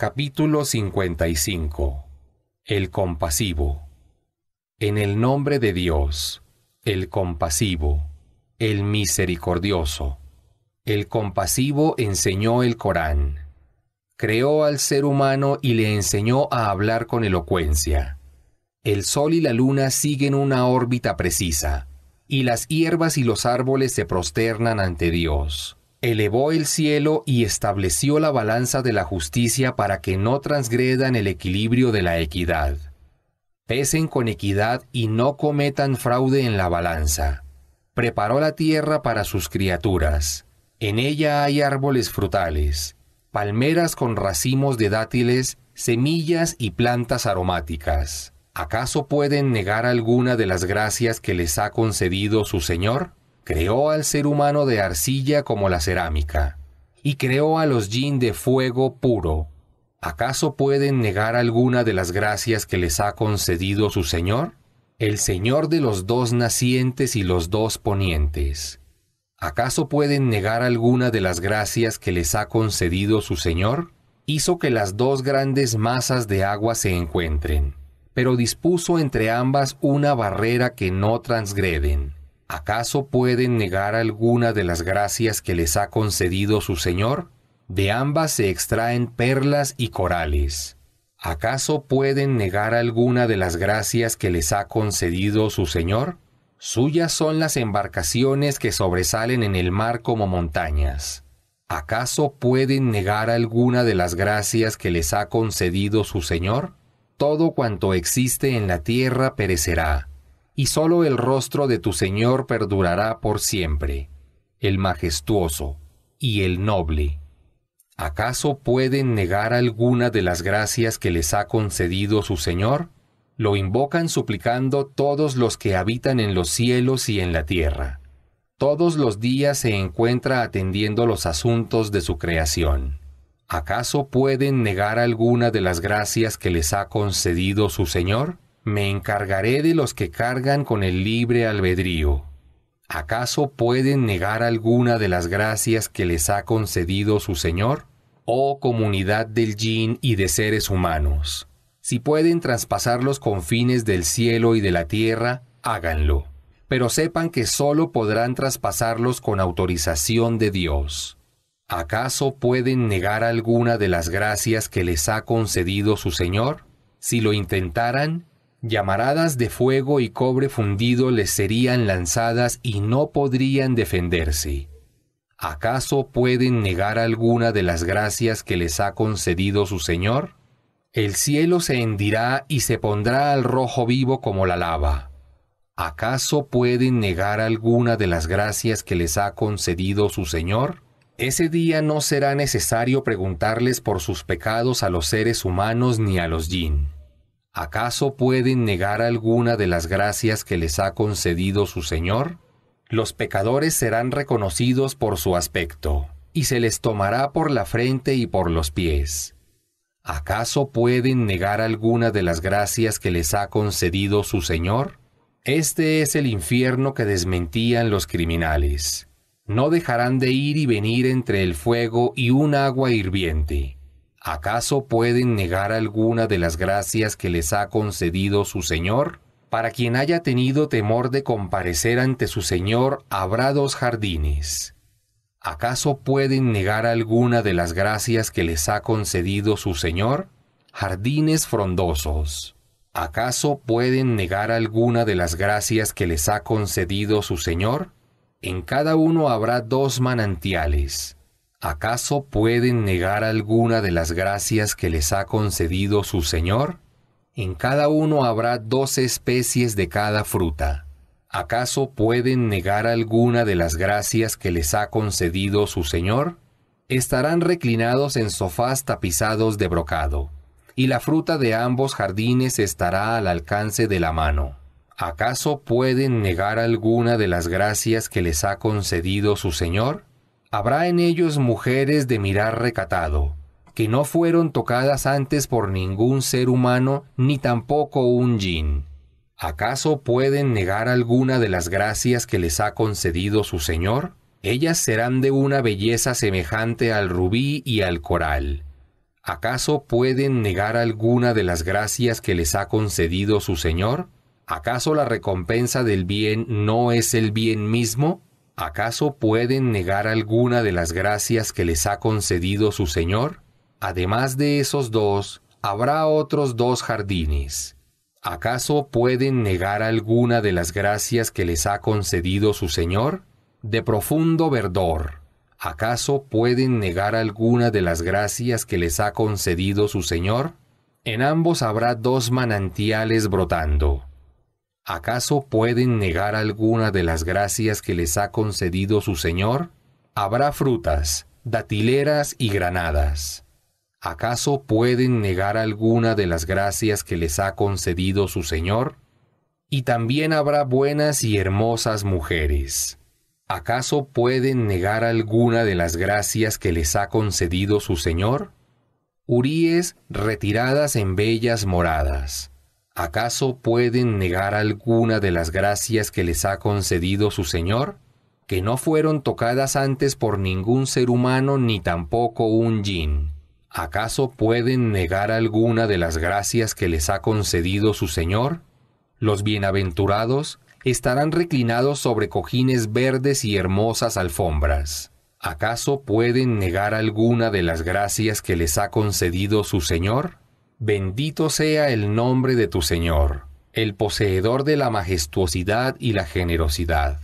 Capítulo 55 El compasivo En el nombre de Dios, el compasivo, el misericordioso. El compasivo enseñó el Corán. Creó al ser humano y le enseñó a hablar con elocuencia. El sol y la luna siguen una órbita precisa, y las hierbas y los árboles se prosternan ante Dios elevó el cielo y estableció la balanza de la justicia para que no transgredan el equilibrio de la equidad. Pesen con equidad y no cometan fraude en la balanza. Preparó la tierra para sus criaturas. En ella hay árboles frutales, palmeras con racimos de dátiles, semillas y plantas aromáticas. ¿Acaso pueden negar alguna de las gracias que les ha concedido su Señor? creó al ser humano de arcilla como la cerámica, y creó a los yin de fuego puro. ¿Acaso pueden negar alguna de las gracias que les ha concedido su Señor? El Señor de los dos nacientes y los dos ponientes. ¿Acaso pueden negar alguna de las gracias que les ha concedido su Señor? Hizo que las dos grandes masas de agua se encuentren, pero dispuso entre ambas una barrera que no transgreden ¿acaso pueden negar alguna de las gracias que les ha concedido su Señor? De ambas se extraen perlas y corales. ¿Acaso pueden negar alguna de las gracias que les ha concedido su Señor? Suyas son las embarcaciones que sobresalen en el mar como montañas. ¿Acaso pueden negar alguna de las gracias que les ha concedido su Señor? Todo cuanto existe en la tierra perecerá y sólo el rostro de tu Señor perdurará por siempre, el majestuoso y el noble. ¿Acaso pueden negar alguna de las gracias que les ha concedido su Señor? Lo invocan suplicando todos los que habitan en los cielos y en la tierra. Todos los días se encuentra atendiendo los asuntos de su creación. ¿Acaso pueden negar alguna de las gracias que les ha concedido su Señor? Me encargaré de los que cargan con el libre albedrío. ¿Acaso pueden negar alguna de las gracias que les ha concedido su Señor? Oh comunidad del jin y de seres humanos, si pueden traspasar los confines del cielo y de la tierra, háganlo. Pero sepan que sólo podrán traspasarlos con autorización de Dios. ¿Acaso pueden negar alguna de las gracias que les ha concedido su Señor? Si lo intentaran, Llamaradas de fuego y cobre fundido les serían lanzadas y no podrían defenderse. ¿Acaso pueden negar alguna de las gracias que les ha concedido su Señor? El cielo se hendirá y se pondrá al rojo vivo como la lava. ¿Acaso pueden negar alguna de las gracias que les ha concedido su Señor? Ese día no será necesario preguntarles por sus pecados a los seres humanos ni a los jinn. ¿acaso pueden negar alguna de las gracias que les ha concedido su Señor? Los pecadores serán reconocidos por su aspecto, y se les tomará por la frente y por los pies. ¿Acaso pueden negar alguna de las gracias que les ha concedido su Señor? Este es el infierno que desmentían los criminales. No dejarán de ir y venir entre el fuego y un agua hirviente ¿Acaso pueden negar alguna de las gracias que les ha concedido su Señor? Para quien haya tenido temor de comparecer ante su Señor, habrá dos jardines. ¿Acaso pueden negar alguna de las gracias que les ha concedido su Señor? Jardines frondosos. ¿Acaso pueden negar alguna de las gracias que les ha concedido su Señor? En cada uno habrá dos manantiales ¿acaso pueden negar alguna de las gracias que les ha concedido su Señor? En cada uno habrá dos especies de cada fruta. ¿Acaso pueden negar alguna de las gracias que les ha concedido su Señor? Estarán reclinados en sofás tapizados de brocado, y la fruta de ambos jardines estará al alcance de la mano. ¿Acaso pueden negar alguna de las gracias que les ha concedido su Señor? Habrá en ellos mujeres de mirar recatado, que no fueron tocadas antes por ningún ser humano ni tampoco un jin. ¿Acaso pueden negar alguna de las gracias que les ha concedido su Señor? Ellas serán de una belleza semejante al rubí y al coral. ¿Acaso pueden negar alguna de las gracias que les ha concedido su Señor? ¿Acaso la recompensa del bien no es el bien mismo? ¿Acaso pueden negar alguna de las gracias que les ha concedido su Señor? Además de esos dos, habrá otros dos jardines. ¿Acaso pueden negar alguna de las gracias que les ha concedido su Señor? De profundo verdor. ¿Acaso pueden negar alguna de las gracias que les ha concedido su Señor? En ambos habrá dos manantiales brotando ¿Acaso pueden negar alguna de las gracias que les ha concedido su Señor? Habrá frutas, datileras y granadas. ¿Acaso pueden negar alguna de las gracias que les ha concedido su Señor? Y también habrá buenas y hermosas mujeres. ¿Acaso pueden negar alguna de las gracias que les ha concedido su Señor? Uríes retiradas en bellas moradas ¿Acaso pueden negar alguna de las gracias que les ha concedido su Señor? que no fueron tocadas antes por ningún ser humano ni tampoco un jin. ¿Acaso pueden negar alguna de las gracias que les ha concedido su Señor? Los bienaventurados estarán reclinados sobre cojines verdes y hermosas alfombras. ¿Acaso pueden negar alguna de las gracias que les ha concedido su Señor? Bendito sea el nombre de tu Señor, el poseedor de la majestuosidad y la generosidad